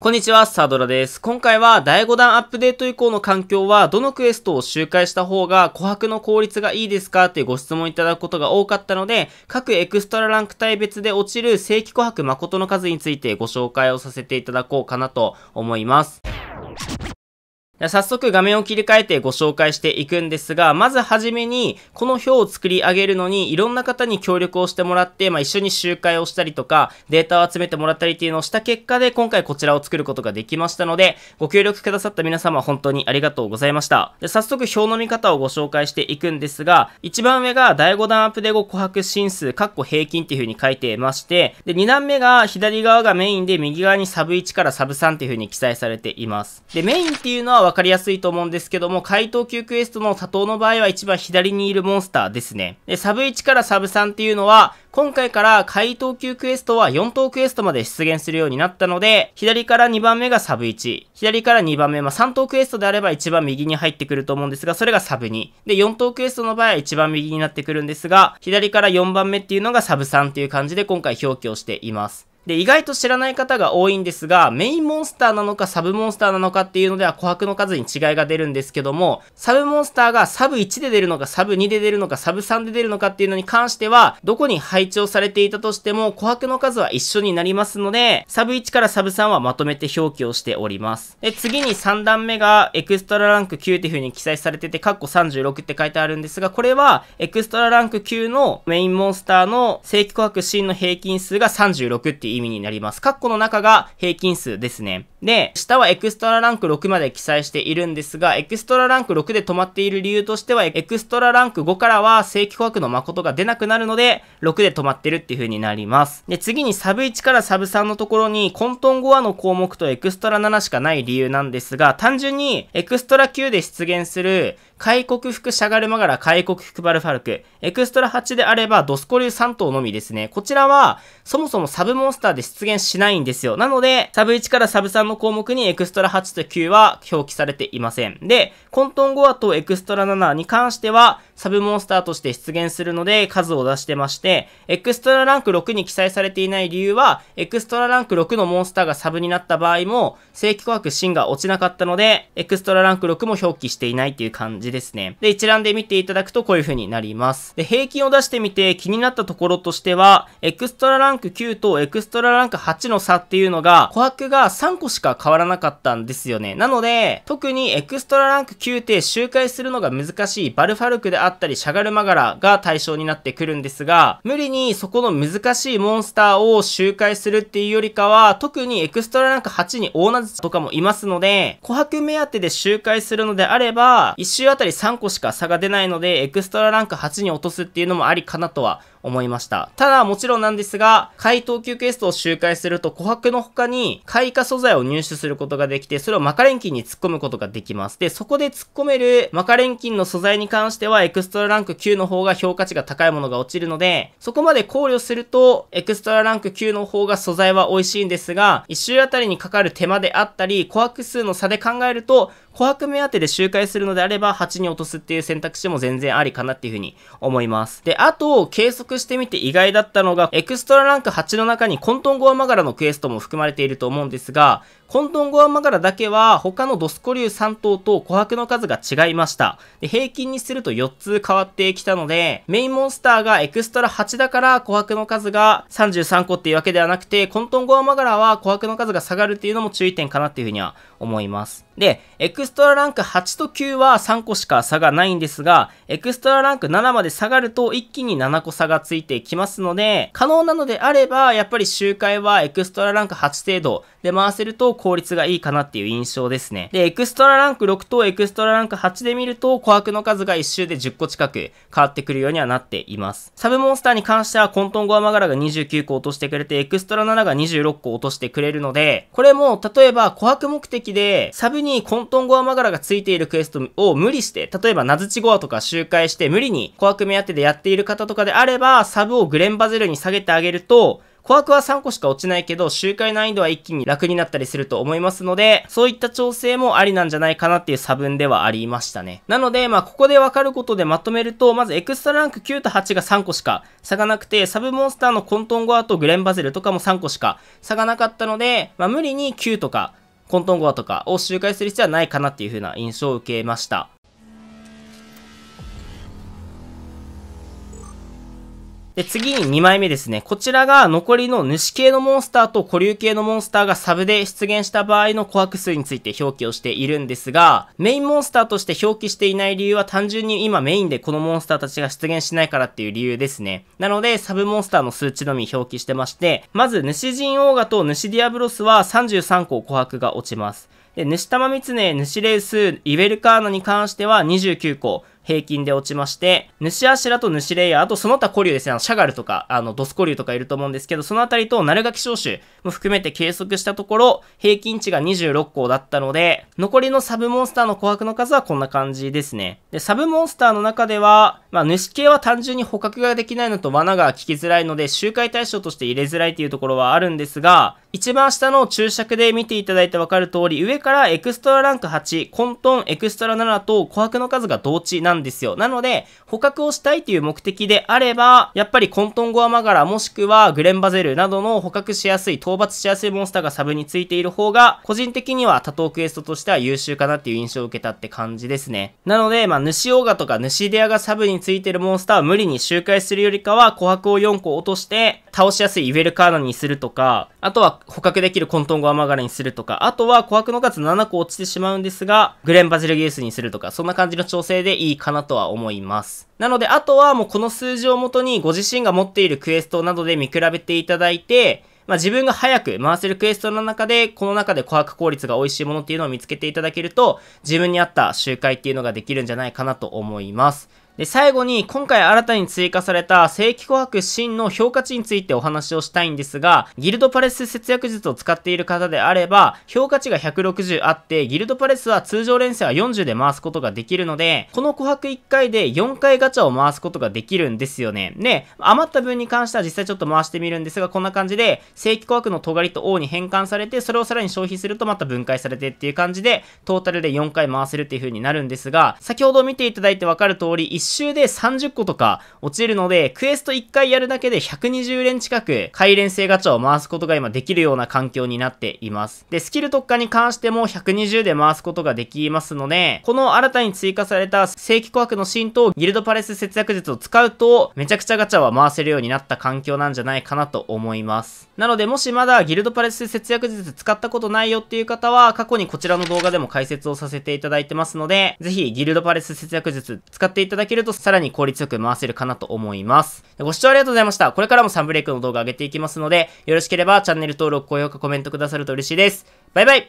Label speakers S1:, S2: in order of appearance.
S1: こんにちは、サドラです。今回は第5弾アップデート以降の環境はどのクエストを周回した方が琥珀の効率がいいですかってご質問いただくことが多かったので、各エクストラランク帯別で落ちる正規琥珀誠の数についてご紹介をさせていただこうかなと思います。早速画面を切り替えてご紹介していくんですが、まずはじめに、この表を作り上げるのに、いろんな方に協力をしてもらって、まあ、一緒に集会をしたりとか、データを集めてもらったりっていうのをした結果で、今回こちらを作ることができましたので、ご協力くださった皆様本当にありがとうございました。で、早速表の見方をご紹介していくんですが、一番上が第5段アップデ後琥珀進数、括弧平均っていう風に書いてまして、で、2段目が左側がメインで、右側にサブ1からサブ3っていう風に記載されています。で、メインっていうのは分かりやすいと思うんですけども、怪盗級クエストの多頭の場合は一番左にいるモンスターですね。で、サブ1からサブ3っていうのは、今回から怪盗級クエストは4等クエストまで出現するようになったので、左から2番目がサブ1、左から2番目、まあ、3等クエストであれば一番右に入ってくると思うんですが、それがサブ2。で、4等クエストの場合は一番右になってくるんですが、左から4番目っていうのがサブ3っていう感じで今回表記をしています。で、意外と知らない方が多いんですが、メインモンスターなのかサブモンスターなのかっていうのでは琥珀の数に違いが出るんですけども、サブモンスターがサブ1で出るのか、サブ2で出るのか、サブ3で出るのかっていうのに関しては、どこに配置をされていたとしても、琥珀の数は一緒になりますので、サブ1からサブ3はまとめて表記をしております。で、次に3段目がエクストラランク9っていう風に記載されてて、カッコ36って書いてあるんですが、これはエクストラランク9のメインモンスターの正規琥珀シーンの平均数が36っていう意味になります。カッコの中が平均数ですね。で、下はエクストラランク6まで記載しているんですが、エクストラランク6で止まっている理由としては、エクストラランク5からは正規琥珀の誠が出なくなるので、6で止まってるっていう風になります。で、次にサブ1からサブ3のところに、混沌5話の項目とエクストラ7しかない理由なんですが、単純にエクストラ9で出現する、開国服シャガルマガラ開国服バルファルク、エクストラ8であればドスコリュー3頭のみですね。こちらは、そもそもサブモンススターで出現しないんですよ。なので、サブ1からサブ3の項目にエクストラ8と9は表記されていません。で、混沌5話とエクストラ7に関しては、サブモンスターとして出現するので数を出してまして、エクストラランク6に記載されていない理由は、エクストラランク6のモンスターがサブになった場合も、正規告白芯が落ちなかったので、エクストラランク6も表記していないっていう感じですね。で、一覧で見ていただくとこういう風になります。で、平均を出してみて気になったところとしては、エクストラランク9とエクスストラランク8の差っていうのが、琥珀が3個しか変わらなかったんですよね。なので、特にエクストラランク9って周回するのが難しいバルファルクであったり、シャガルマガラが対象になってくるんですが、無理にそこの難しいモンスターを周回するっていうよりかは、特にエクストラランク8に大ーナズとかもいますので、琥珀目当てで周回するのであれば、1周あたり3個しか差が出ないので、エクストラランク8に落とすっていうのもありかなとは思いました。ただ、もちろんなんですが、回答級クエスストを周回すると、琥珀の他に、開花素材を入手することができて、それをマカレン菌に突っ込むことができます。で、そこで突っ込めるマカレン菌の素材に関しては、エクストラランク9の方が評価値が高いものが落ちるので、そこまで考慮すると、エクストラランク9の方が素材は美味しいんですが、1周あたりにかかる手間であったり、琥珀数の差で考えると、琥珀目当てで周回するのであれば、8に落とすっていう選択肢も全然ありかなっていうふうに思います。で、あと、計測してみて意外だったのが、エクストラランク8の中に混沌ゴアマガラのクエストも含まれていると思うんですが、混沌ゴアマガラだけは他のドスコリュー3頭と琥珀の数が違いました。で平均にすると4つ変わってきたので、メインモンスターがエクストラ8だから琥珀の数が33個っていうわけではなくて、混沌ゴアマガラは琥珀の数が下がるっていうのも注意点かなっていうふうには思います。で、エクストラランク8と9は3個しか差がないんですが、エクストラランク7まで下がると一気に7個差がついてきますので、可能なのであれば、やっぱり周回はエクストラランク8程度で回せると効率がいいかなっていう印象ですね。で、エクストラランク6とエクストラランク8で見ると、琥珀の数が1周で10個近く変わってくるようにはなっています。サブモンスターに関しては、混沌ゴアマガラが29個落としてくれて、エクストラ7が26個落としてくれるので、これも、例えば、琥珀目的で、サブに混沌ゴアマガラがついているクエストを無理して、例えば、ナズチゴアとか周回して、無理に琥珀目当てでやっている方とかであれば、サブをグレンバゼルに下げてあげると、アクは3個しか落ちないけど、周回難易度は一気に楽になったりすると思いますので、そういった調整もありなんじゃないかなっていう差分ではありましたね。なので、まあ、ここでわかることでまとめると、まずエクストラランク9と8が3個しか差がなくて、サブモンスターの混沌ゴアとグレンバゼルとかも3個しか差がなかったので、まあ、無理に9とか、混沌ゴアとかを周回する必要はないかなっていう風な印象を受けました。で、次に2枚目ですね。こちらが残りの主系のモンスターと古流系のモンスターがサブで出現した場合の琥珀数について表記をしているんですが、メインモンスターとして表記していない理由は単純に今メインでこのモンスターたちが出現しないからっていう理由ですね。なので、サブモンスターの数値のみ表記してまして、まず主人オーガと主ディアブロスは33個琥珀が落ちます。で、主玉三つね、主レース、イベルカーナに関しては29個、平均で落ちまして、主柱と主レイヤー、あとその他古流ですね、シャガルとか、あの、ドス古流とかいると思うんですけど、そのあたりとガキ召集も含めて計測したところ、平均値が26個だったので、残りのサブモンスターの琥珀の数はこんな感じですね。で、サブモンスターの中では、まあ、主系は単純に捕獲ができないのと罠が効きづらいので、周回対象として入れづらいというところはあるんですが、一番下の注釈で見ていただいてわかる通り、上からエクストラランク8、混沌エクストラ7と琥珀の数が同値なんなんですよ。なので、捕獲をしたいという目的であれば、やっぱり混沌ゴアマガラもしくはグレンバゼルなどの捕獲しやすい、討伐しやすいモンスターがサブについている方が、個人的には多頭クエストとしては優秀かなっていう印象を受けたって感じですね。なので、まあ、主オーガとか主デアがサブについてるモンスターは無理に周回するよりかは、琥珀を4個落として、倒しやすいイベルカーナにするとか、あとは捕獲できる混沌ゴアマガラにするとか、あとは琥珀の数7個落ちてしまうんですが、グレンバゼルギウスにするとか、そんな感じの調整でいい感かなとは思います。なので、あとはもうこの数字をもとにご自身が持っているクエストなどで見比べていただいて、まあ、自分が早く回せるクエストの中で、この中で琥珀効率が美味しいものっていうのを見つけていただけると、自分に合った集会っていうのができるんじゃないかなと思います。で、最後に今回新たに追加された正規琥珀真の評価値についてお話をしたいんですが、ギルドパレス節約術を使っている方であれば、評価値が160あって、ギルドパレスは通常連戦は40で回すことができるので、この琥珀1回で4回ガチャを回すことができるんですよね。で、余った分に関しては実際ちょっと回してみるんですが、こんな感じで、正規琥珀の尖りと王に変換されて、それをさらに消費するとまた分解されてっていう感じで、トータルで4回回せるっていう風になるんですが、先ほど見ていただいてわかる通り、周で30個とか落ちるので、クエスト1回やるだけで120連近く、回連性ガチャを回すことが今できるような環境になっています。で、スキル特化に関しても120で回すことができますので、この新たに追加された正規琥珀の浸透ギルドパレス節約術を使うと、めちゃくちゃガチャは回せるようになった環境なんじゃないかなと思います。なので、もしまだギルドパレス節約術使ったことないよっていう方は、過去にこちらの動画でも解説をさせていただいてますので、ぜひギルドパレス節約術使っていただけるるとさらに効率よく回せるかなと思います。ご視聴ありがとうございました。これからもサンブレイクの動画上げていきますので、よろしければチャンネル登録、高評価、コメントくださると嬉しいです。バイバイ